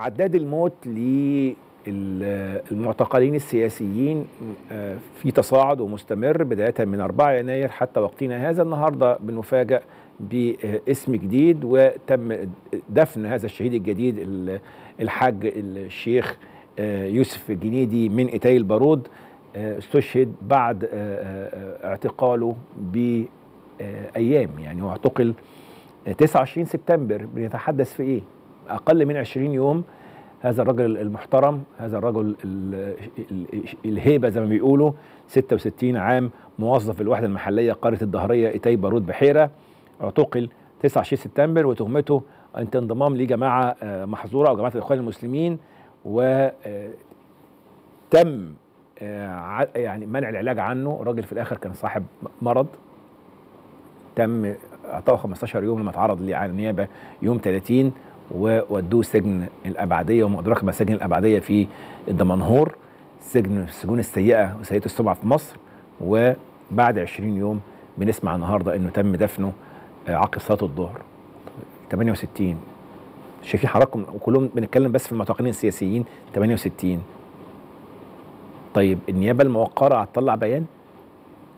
عداد الموت للمعتقلين السياسيين آه، في تصاعد ومستمر بداية من 4 يناير حتى وقتنا هذا النهاردة بنفاجأ باسم جديد وتم دفن هذا الشهيد الجديد الحاج الشيخ آه، يوسف جنيدي من إتاي البارود آه، استشهد بعد اعتقاله بأيام يعني هو اعتقل 29 سبتمبر بنتحدث في إيه؟ اقل من 20 يوم هذا الرجل المحترم هذا الرجل الهيبه زي ما بيقولوا 66 عام موظف الوحده المحليه قريه الظهريه اتاي بارود بحيره اعتقل 29 سبتمبر وتهمته انت انضمام لجماعه آه، محظوره او جماعه الاخوان المسلمين و آه، تم آه، يعني منع العلاج عنه الراجل في الاخر كان صاحب مرض تم اعطاه 15 يوم لما اتعرض للنيابه يوم 30 وودوه سجن الابعديه وما ادراك ما سجن الابعديه في الدمنهور سجن السجون السيئه وسيئه السمعه في مصر وبعد 20 يوم بنسمع النهارده انه تم دفنه آه، عقب صلاه الظهر 68 شايفين حضراتكم وكلهم بنتكلم بس في المعتقلين السياسيين 68 طيب النيابه الموقره هتطلع بيان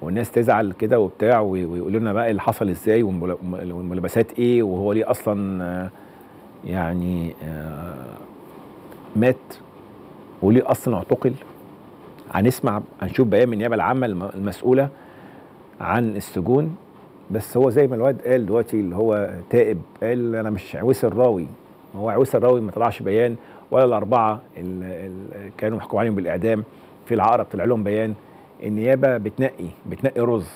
والناس تزعل كده وبتاع ويقولوا لنا بقى اللي حصل ازاي والملابسات ايه وهو ليه اصلا آه، يعني آه، مات وليه اصلا اعتقل هنسمع هنشوف بيان من النيابه العامه المسؤوله عن السجون بس هو زي ما الواد قال دلوقتي اللي هو تائب قال انا مش عويس الراوي هو عويس الراوي ما طلعش بيان ولا الاربعه اللي كانوا محكوم عليهم بالاعدام في العقرب طلع لهم بيان النيابه بتنقي بتنقي رز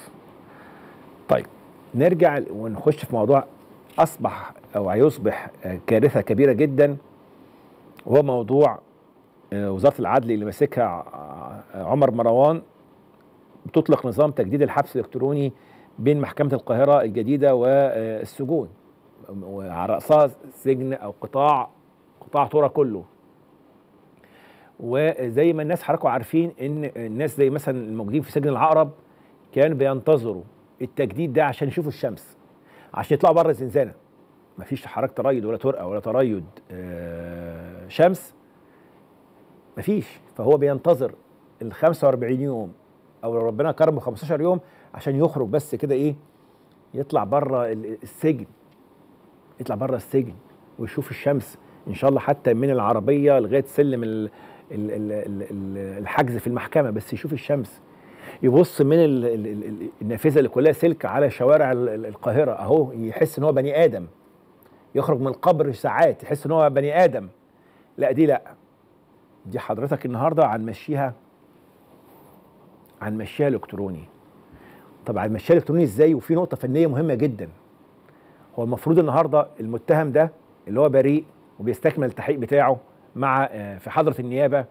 طيب نرجع ونخش في موضوع اصبح او هيصبح كارثه كبيره جدا وهو موضوع آه، وزاره العدل اللي ماسكها آه، آه، عمر مروان بتطلق نظام تجديد الحبس الالكتروني بين محكمه القاهره الجديده والسجون وعلى راسها سجن او قطاع قطاع طورة كله وزي ما الناس حضراتكم عارفين ان الناس زي مثلا الموجودين في سجن العقرب كانوا بينتظروا التجديد ده عشان يشوفوا الشمس عشان يطلعوا بره الزنزانه مفيش حركه تريد ولا ترقه ولا تريد آه، شمس مفيش فهو بينتظر ال 45 يوم او لو ربنا كرمه 15 يوم عشان يخرج بس كده ايه يطلع بره السجن يطلع بره السجن ويشوف الشمس ان شاء الله حتى من العربيه لغايه سلم الحجز في المحكمه بس يشوف الشمس يبص من النافذه اللي كلها سلك على شوارع القاهره اهو يحس ان هو بني ادم يخرج من القبر ساعات يحس ان هو بني ادم لا دي لا دي حضرتك النهارده هنمشيها هنمشيها الكتروني طب هنمشيها الكتروني ازاي وفي نقطه فنيه مهمه جدا هو المفروض النهارده المتهم ده اللي هو بريء وبيستكمل التحقيق بتاعه مع آه، في حضره النيابه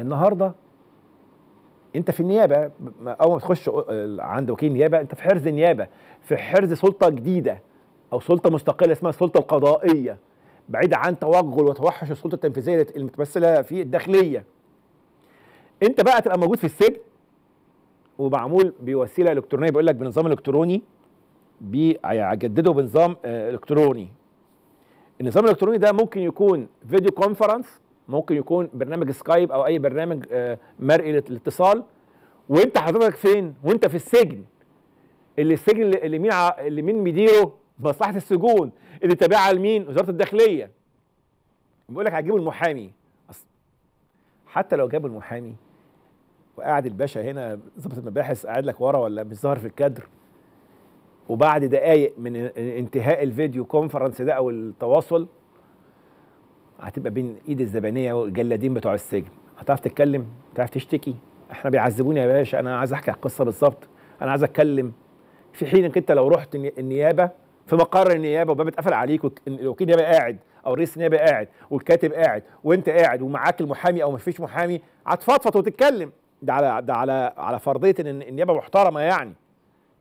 النهارده انت في النيابه اول ما تخش عند وكيل نيابه انت في حرز نيابه في حرز سلطه جديده او سلطه مستقله اسمها السلطه القضائيه بعيده عن توغل وتوحش السلطه التنفيذيه المتمثله في الداخليه انت بقى تبقى موجود في السجن ومعمول بوسيله الكترونيه بيقول لك بنظام الكتروني بيجدده بنظام الكتروني النظام الالكتروني ده ممكن يكون فيديو كونفرنس ممكن يكون برنامج سكايب او اي برنامج آه، مرئي للاتصال وانت حضرتك فين وانت في السجن اللي السجن اللي مين اللي مين مديره مصلحه السجون اللي تابعه لمين وزاره الداخليه بيقول لك هجيب المحامي حتى لو جابوا المحامي وقاعد الباشا هنا ظابط المباحث قاعد لك ورا ولا مش ظاهر في الكادر وبعد دقايق من انتهاء الفيديو كونفرنس ده او التواصل هتبقى بين ايد الزبانيه والجلادين بتوع السجن هتعرف تتكلم هتعرف تشتكي احنا بيعذبوني يا باشا انا عايز احكي القصه بالظبط انا عايز اتكلم في حين انك انت لو رحت النيابه في مقر النيابه وباب اتقفل عليك والوكيل النيابه قاعد او رئيس النيابه قاعد والكاتب قاعد وانت قاعد ومعاك المحامي او مفيش محامي هتفضفض وتتكلم ده على ده على على فرضيه ان النيابه محترمه يعني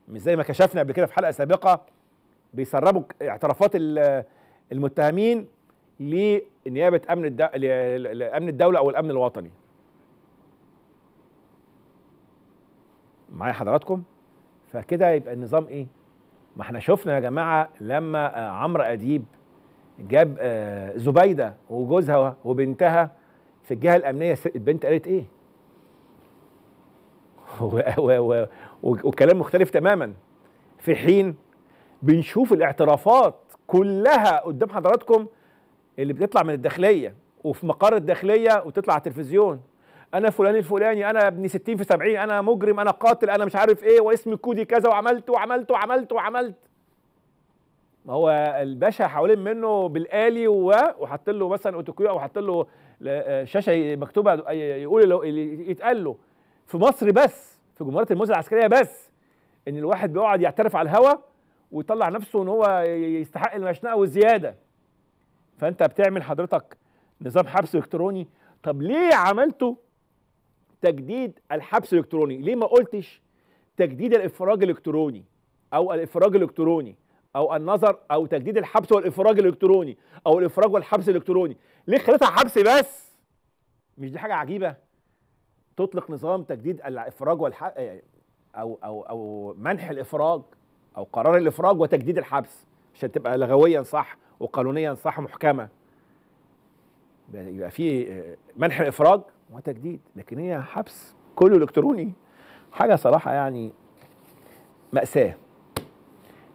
مش زي ما كشفنا قبل كده في حلقه سابقه بيسربوا اعترافات المتهمين لنيابه امن امن الدوله او الامن الوطني معايا حضراتكم فكده يبقى النظام ايه ما احنا شفنا يا جماعه لما آه، عمرو اديب جاب آه، زبيده وجوزها وبنتها في الجهه الامنيه البنت قالت ايه وكلام مختلف تماما في حين بنشوف الاعترافات كلها قدام حضراتكم اللي بتطلع من الداخليه وفي مقر الداخليه وتطلع على التلفزيون انا فلان الفلاني انا ابن 60 في 70 انا مجرم انا قاتل انا مش عارف ايه واسمي كودي كذا وعملت وعملت وعملت وعملت ما هو الباشا حوالين منه بالالي وحاطط له مثلا اوتوكيو او حاطط له آه، شاشه مكتوبه يقول يتقال له في مصر بس في جمهوريه الموز العسكريه بس ان الواحد بيقعد يعترف على الهوى ويطلع نفسه ان هو يستحق المشنقه والزياده فانت بتعمل حضرتك نظام حبس الكتروني طب ليه عملته تجديد الحبس الالكتروني ليه ما قلتش تجديد الافراج الالكتروني او الافراج الالكتروني او النظر او تجديد الحبس والافراج الالكتروني او الافراج والحبس الالكتروني ليه خليتها حبس بس مش دي حاجه عجيبه تطلق نظام تجديد الافراج والح... او او او منح الافراج او قرار الافراج وتجديد الحبس عشان تبقى لغويا صح وقانونيا صح محكمه يبقى في منح الافراج وتجديد لكن هي حبس كله الكتروني حاجه صراحه يعني ماساه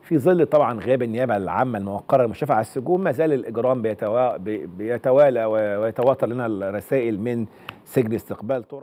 في ظل طبعا غياب النيابه العامه الموقره المشرفه على السجون ما زال الاجرام بيتوالى ويتواتر لنا الرسائل من سجن استقبال طرق